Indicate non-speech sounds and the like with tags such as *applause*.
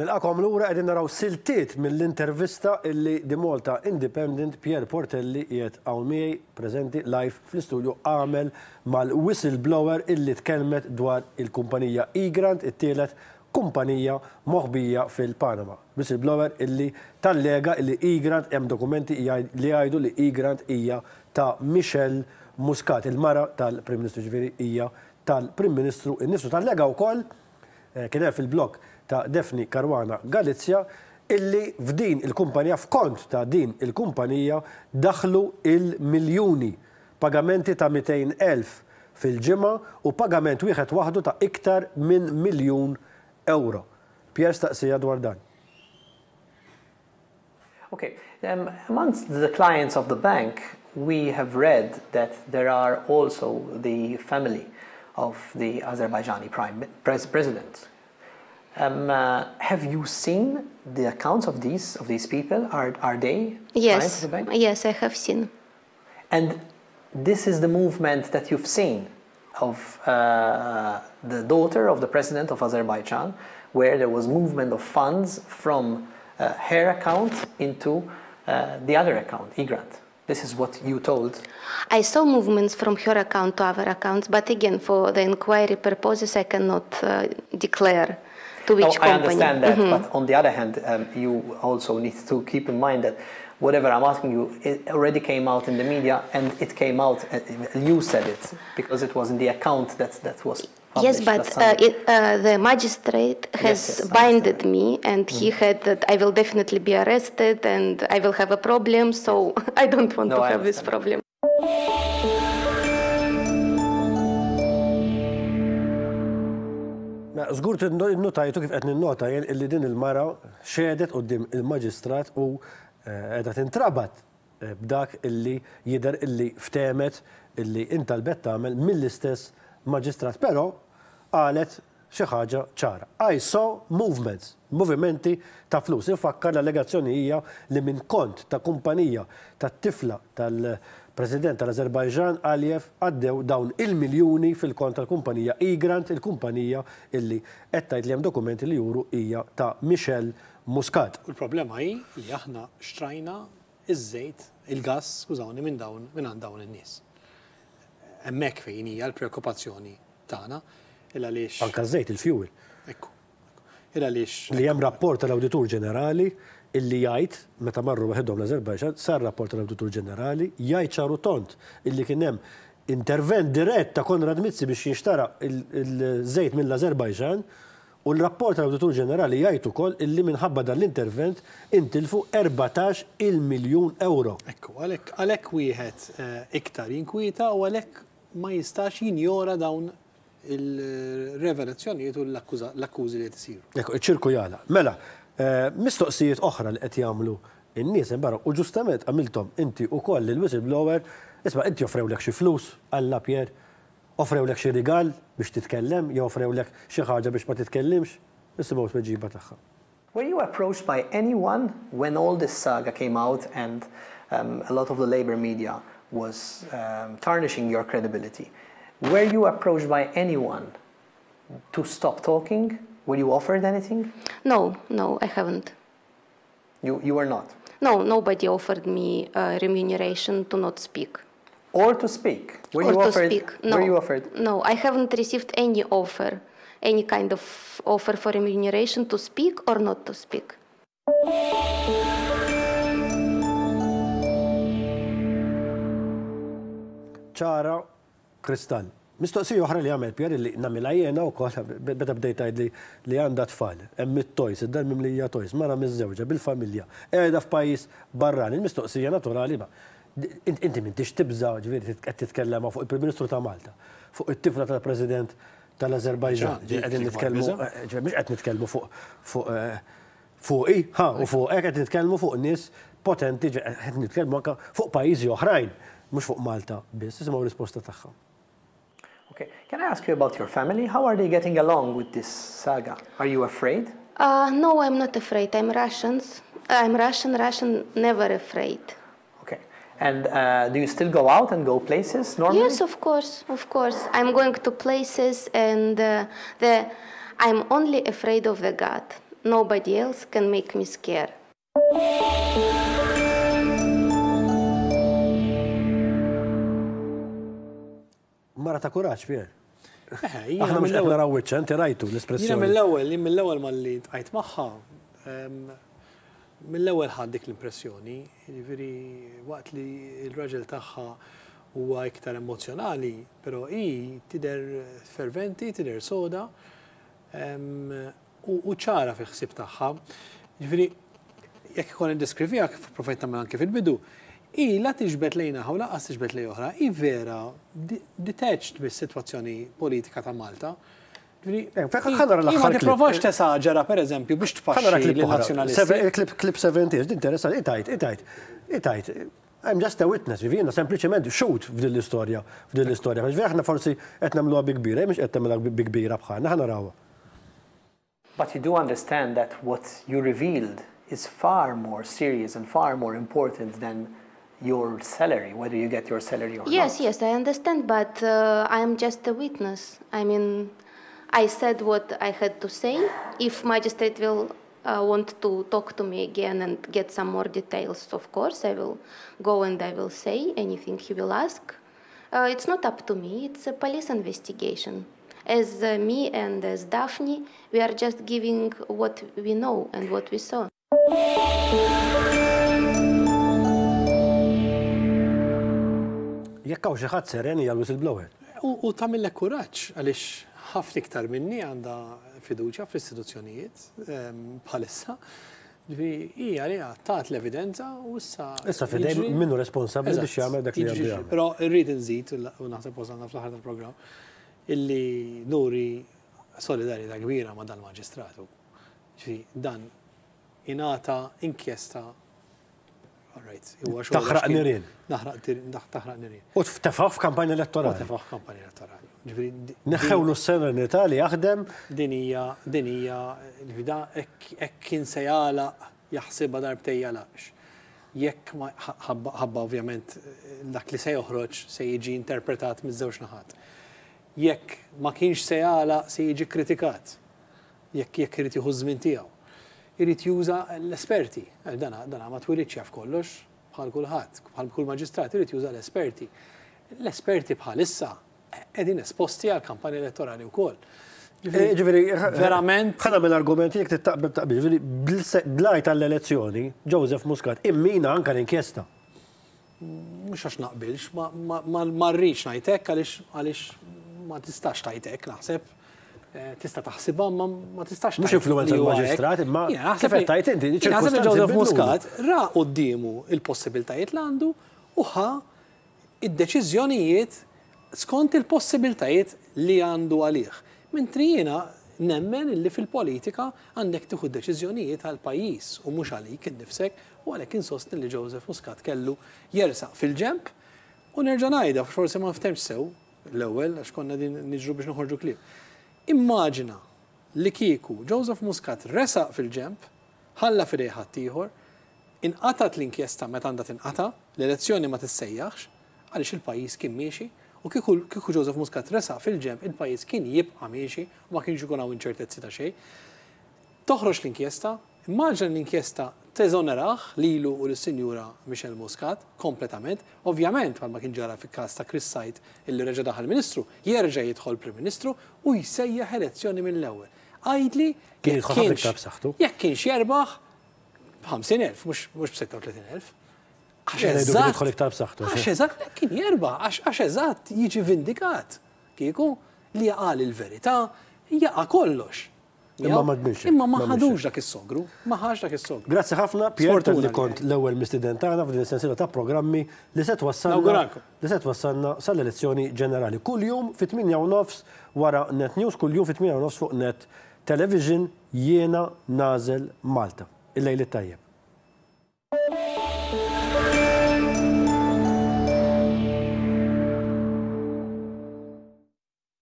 Nilqakom l-ura għedin naraw siltiet mill-intervista illi di Independent Pierre Portelli jiet għawmiej prezenti live fl-istudju għamel mal-whistleblower illi tkelmet dwar il-kumpanija Igrant it telet kumpanija moħbija fil-Panama. Whistleblower illi tallega illi Igrant hemm dokumenti li għajdu li Igrant hija ta' Michelle Muscat, il-mara tal-Prim Ministru ġviri ija tal-Prim Ministru, il nifsu tal-Lega u koll, eh, kiena fil-blok ta' Defni Karwana Galizja, illi f'din il-kumpanija, f'kont ta' din il-kumpanija, daħlu il-miljoni pagamenti ta' 200.000 fil-ġimma u pagament wieħed waħdu ta' iktar minn miljun euro. Pjers staqsija dwar dan. Okay, um, amongst the clients of the bank, we have read that there are also the family of the Azerbaijani prime pres president. Um, uh, have you seen the accounts of these of these people? Are are they yes. The yes, I have seen. And this is the movement that you've seen of uh, the daughter of the president of Azerbaijan, where there was movement of funds from uh, her account into uh, the other account, eGrant. This is what you told. I saw movements from her account to other accounts, but again, for the inquiry purposes, I cannot uh, declare to which no, company. I understand that, mm -hmm. but on the other hand, um, you also need to keep in mind that whatever I'm asking you, it already came out in the media, and it came out, uh, you said it, because it was in the account that, that was Yes, but uh, it, uh, the magistrate has yes, yes, binded me, and mm. he had that I will definitely be arrested and I will have a problem, so *laughs* I don't want no, to I have understand. this problem. Zgur notajtu kif qed ninnota jien illi din il-mara xedet u dim eh, il magistrat u għedat intrabat eh, b'dak illi jidher illi ftemet illi intal-bet tamel mill-istess maġistrat, pero għalet xi ħaġa ċara. I saw movements, movimenti ta' flus. Infakkar l-allegazzjoni hija li minn kont ta' kumpanija ta' tifla tal-President tal-Azerbajġan Aliyev għaddew dawn il miljoni fil-kont tal-kumpanija Igrant, il-kumpanija illi qed tgħid li hemm dokumenti li juru hija ta' Michel Muscat. Il-problema hi li aħna xtrajna iż-żejt, il-gas, skużawni minn dawn minn dawn in-nies. Hemmhekk fejn hija l-preokkupazzjoni tagħna il għaliex. Anka żejt il-fuel. Ekku. Il għaliex. Li hemm rapport tal-Awditur Ġenerali illi jgħid meta marru waħedhom l-Azerbajġan sar rapport tal-Awditur Ġenerali jgħid ċaru tont illi kien hemm intervent dirett ta' Konrad Mizzi biex jinxtara l żejt mill-Azerbajġan u l-rapport tal-Awditur Ġenerali jgħid ukoll illi minħabba dan l-intervent intilfu 14 il-miljun euro. Ekku, għalhekk wieħed eh, iktar jinkwieta u għalhekk ma jistax jinjora dawn il-revelazzjonijiet u l-akkużi li jtisiru. Ekku, ċirku jala. Mela, eh, mistoqsijiet oħra li qed jagħmlu in-nies barra u ġustament għamiltom inti u koll il-whistleblower, isma' inti offrewlek xi flus għalla Pier, offrewlek xi rigal biex titkellem, jew offrewlek xi ħaġa biex ma titkellimx, nisimgħu tweġiba tagħha. Were you approached by anyone when all this saga came out and um, a lot of the labor media? was um, tarnishing your credibility. Were you approached by anyone to stop talking? Were you offered anything? No, no, I haven't. You, you were not? No, nobody offered me uh, remuneration to not speak. Or to speak? Were or you offered, to speak. No, were you offered? No, I haven't received any offer, any kind of offer for remuneration to speak or not to speak. ċara kristall. Mistoqsija oħra li għamel Pjer li namilha jiena wkoll beta bdejt li li għandha tfal, hemm it-tojs, id-dar mimlija tojs, mara miż-żewġa bil-familja, qiegħda f'pajjiż barrani, Il-mistoqsija naturali ma. Inti m'intix tibża ġifieri qed titkellem fuq il-Prim-Ministru ta' Malta, fuq it-tifla tal-President tal-Azerbajġan. Qegħdin nitkellmu eh, mhux qed nitkellmu fuq fuq eh, fuqi, ha, u fuq eh, qed nitkellmu fuq nies potenti, qed nitkellmu anke fuq pajjiżi oħrajn. Okay, can I ask you about your family? How are they getting along with this saga? Are you afraid? Uh, no, I'm not afraid. I'm Russians. I'm Russian, Russian, never afraid. Okay. And uh, do you still go out and go places normally? Yes, of course, of course. I'm going to places and uh, the, I'm only afraid of the God. Nobody else can make me scared. Mara ta' kuraċ, Pier. Eh, *laughs* Aħna mux għetna raw wicċan, ti rajtu l-espressjoni. Jina mill-ewel, mill-ewel ma li tqajt maħħa, mill-ewel dik l-impressjoni, ġifiri, waqt li il-raġel taħħa huwa iktar emozjonali, pero i tider ferventi, tider soda, u ċara fil ħsib taħħa. Ġifiri, jekk kon profetta profetna anke fil-bidu, la tiġbet lejna u laqas tiġbet lej oħra, i vera detached bis-sitwazzjoni politika ta' Malta. Eh, tesaġera, per eżempju, biex klip 70, itajt, itajt, itajt. I'm just a witness, sempliciment xut f'din l-istoria, f'din l-istoria. Għax forsi ħana But you do understand that what you revealed is far more serious and far more important than your salary, whether you get your salary or yes, not. Yes, yes, I understand, but uh, I am just a witness. I mean, I said what I had to say. If magistrate will uh, want to talk to me again and get some more details, of course, I will go and I will say anything he will ask. Uh, it's not up to me, it's a police investigation. As uh, me and as Daphne, we are just giving what we know and what we saw. jekk hawn xi ħadd seren hija whistleblower. U tagħmilha kuraġġ għaliex ħafna iktar minni għandha fiduċja fl-istituzzjonijiet ehm, bħalissa. Ija li għattat l-evidenza u issa. Issa fidej minnu responsabli biex jagħmel dak li għamil. Pero rrid nżid u naħseb wasalna fl-ħar tal-programm illi nuri solidarita kbira ma dal-maġistratu. Ġifi dan inata inkjesta All right. Taħraq nirin. Taħraq nirin. U tefaw f'kampanja elettorali. Tefaw f'kampanja elettorali. Neħħewlu s-serenità li jaħdem. Dinija, dinija, l-vida, ek kien se jala jaħsibha darbtejja laqx. Jekk ma ħabba ovvjament dak li se joħroġ se jiġi interpretat miż-żewġ naħat. Jekk ma kienx se jala se jiġi kritikat. Jekk jekk irid jieħu żmien tiegħu irrit juża l-esperti. Eh, dana, dana ma twiritx jaf kollox bħal kulħadd, bħal kull maġistrat irrit juża l-esperti. L-esperti bħalissa qegħdin eh, esposti għal kampanja elettorali wkoll. Ġiviri, eh, verament. Ħana mill argumenti jekk tittaqbel taqbel, ġifieri, blajt għall-elezzjoni, Joseph Muscat, immina anke l-inkjesta. Mhux għax naqbilx, ma rridx najtek, għaliex ma tistax tajtek naħseb Eh, tista taħsibha ma ma tistax. Mhux influenza l-maġistrat, imma kif inti Naħseb Joseph Muscat ra qudiemu il-possibiltajiet li għandu u ħa id-deċiżjonijiet skont il-possibiltajiet li għandu għalih. Mentri jiena nemmen illi fil-politika għandek tieħu deċiżjonijiet għall pajjiż u mhux għalik innifsek u għalhekk insostni li Joseph Muscat kellu jersaq fil-ġemp u nerġa' ngħidha forsi ma ftemx sew l-ewwel għax konna din niġru biex noħorġu klib. Immaġina li kieku Joseph Muscat resaq fil-ġemp, ħalla fidej ħaddieħor, inqatat l-inkjesta meta għandha tinqata, l-elezzjoni ma tissejjaħx, għaliex il-pajjiż kien miexi, u kieku kieku Joseph Muscat resaq fil-ġemp, il-pajjiż kien jibqa' miexi u ma kienx ikun hawn inċertezzi ta' xejn. Toħroġ l-inkjesta, immaġina l-inkjesta teżoneraħ lilu u l-Sinjura Michel Muscat kompletament, ovvjament ma kien ġara fi kas ta' Chris Sajt illi reġa daħal ministru, jerġa' jidħol prim ministru u jsejjaħ elezzjoni mill-ewwel. Għajdli kien jekk kienx jerbaħ 50.000 mhux mhux b'36.000. Għax eżatt, kien jerba, għax eżatt jiġi vindikat. Kieku li għal il-verità, jaqa kollox. Imma ma Imma ma ħadux dak is-sogru, ma ħax dak is-sogru. Grazzi ħafna Pier li kont l-ewwel mistiden tagħna f'din is-sensiela ta' programmi li se twassalna li se twassalna sal-elezzjoni ġenerali. Kuljum fit-8 nofs wara Net News, kuljum fit-8 nofs fuq Net Television jiena nażel Malta. Il-lejl tajjeb.